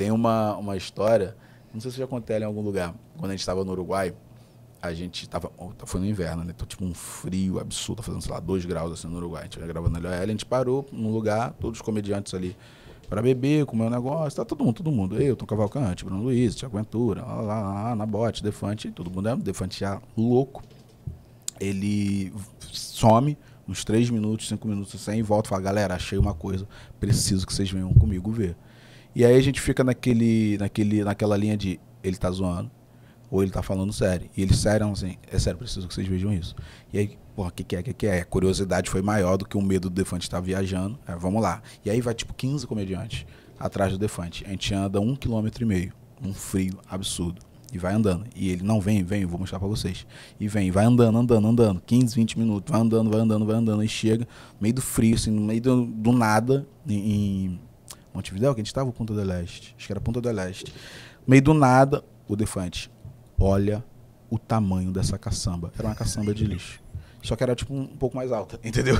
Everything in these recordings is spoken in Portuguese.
Tem uma, uma história, não sei se eu já contei ela em algum lugar, quando a gente estava no Uruguai, a gente estava oh, tá, Foi no inverno, né? Então, tipo, um frio absurdo, fazendo, sei lá, dois graus assim no Uruguai. A gente gravando ali, a gente parou num lugar, todos os comediantes ali para beber, comer um negócio, tá todo mundo, todo mundo. Eu, Tom Cavalcante, Bruno Luiz, Tiago Ventura, lá, lá, lá, na bote, Defante, todo mundo é Defante já louco. Ele some uns três minutos, cinco minutos, sem volta, fala, galera, achei uma coisa, preciso que vocês venham comigo ver. E aí a gente fica naquele, naquele, naquela linha de ele tá zoando ou ele tá falando sério. E eles saíram assim, é sério, preciso que vocês vejam isso. E aí, porra, o que, que é, o que, que é? A curiosidade foi maior do que o medo do Defante estar tá viajando. É, vamos lá. E aí vai tipo 15 comediantes atrás do Defante. A gente anda um quilômetro e meio, um frio absurdo. E vai andando. E ele, não, vem, vem, eu vou mostrar para vocês. E vem, vai andando, andando, andando. 15, 20 minutos, vai andando, vai andando, vai andando. E chega, meio do frio, assim, no meio do, do nada, em, Montevideo, que a gente estava Ponta do Leste. Acho que era Ponta do Leste. Meio do nada, o Defante, olha o tamanho dessa caçamba. Era uma caçamba de lixo. Só que era tipo um, um pouco mais alta, entendeu?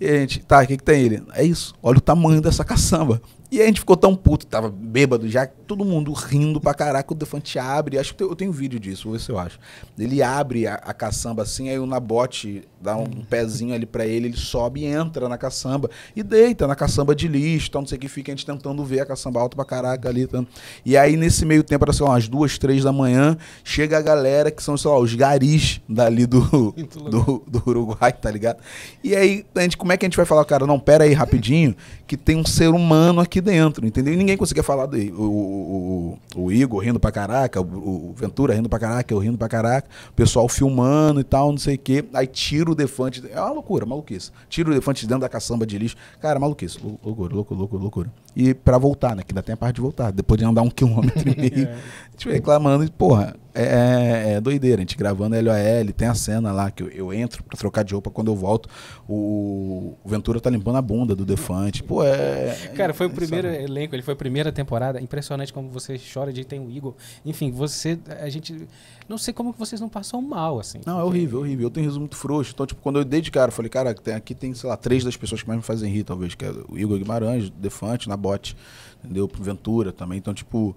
e a gente, tá, o que, que tem ele? É isso, olha o tamanho dessa caçamba. E a gente ficou tão puto, tava bêbado já, todo mundo rindo pra caraca. O Defante abre, acho que eu tenho um vídeo disso, vou ver se eu acho. Ele abre a, a caçamba assim, aí o Nabote dá um, um pezinho ali pra ele, ele sobe e entra na caçamba e deita na caçamba de lixo, tal, não sei o que, fica a gente tentando ver a caçamba alta pra caraca ali. Tanto. Tá? E aí nesse meio tempo, era sei lá, umas duas, três da manhã, chega a galera que são, sei lá, os garis dali do, do, do, Uruguai, tá ligado? E aí, a gente, como é que a gente vai falar, cara, não, pera aí rapidinho, que tem um ser humano aqui dentro, entendeu? E ninguém conseguia falar do o, o, o Igor rindo pra caraca, o, o, Ventura rindo pra caraca, eu rindo pra caraca, o pessoal filmando e tal, não sei o quê. Aí tira o defante, é uma loucura, maluquice. Tira o defante dentro da caçamba de lixo. Cara, maluquice, loucura, loucura, loucura, loucura. E pra voltar, né, que ainda tem a parte de voltar, depois de andar um quilômetro e meio, é. tipo, reclamando, e, porra é, é, é, doideira. A gente gravando LOL, tem a cena lá que eu, eu entro pra trocar de roupa. Quando eu volto, o, Ventura tá limpando a bunda do Defante. Pô, é. é cara, foi é, o primeiro sabe? elenco, ele foi a primeira temporada. Impressionante como você chora de tem o Igor. Enfim, você. A gente. Não sei como que vocês não passam mal, assim. Não, é porque... é horrível, é horrível. Eu tenho riso muito frouxo. Então, tipo, quando eu dei de cara, eu falei, cara, tem, aqui tem, sei lá, três das pessoas que mais me fazem rir, talvez, que é o Igor Guimarães, Defante, na Bote entendeu? Ventura também. Então, tipo.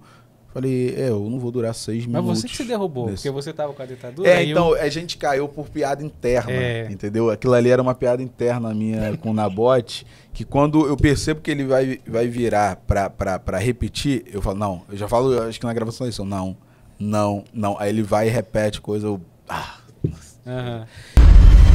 Falei, é, eu não vou durar seis Mas minutos. Mas você que se derrubou, nesse... porque você tava com a ditadura. É, então, eu... a gente caiu por piada interna, é. entendeu? Aquilo ali era uma piada interna minha com o Nabote, que quando eu percebo que ele vai, vai virar pra, pra, pra repetir, eu falo, não, eu já falo, acho que na gravação é isso, não, não, não. Aí ele vai e repete coisa, eu. Ah, uhum.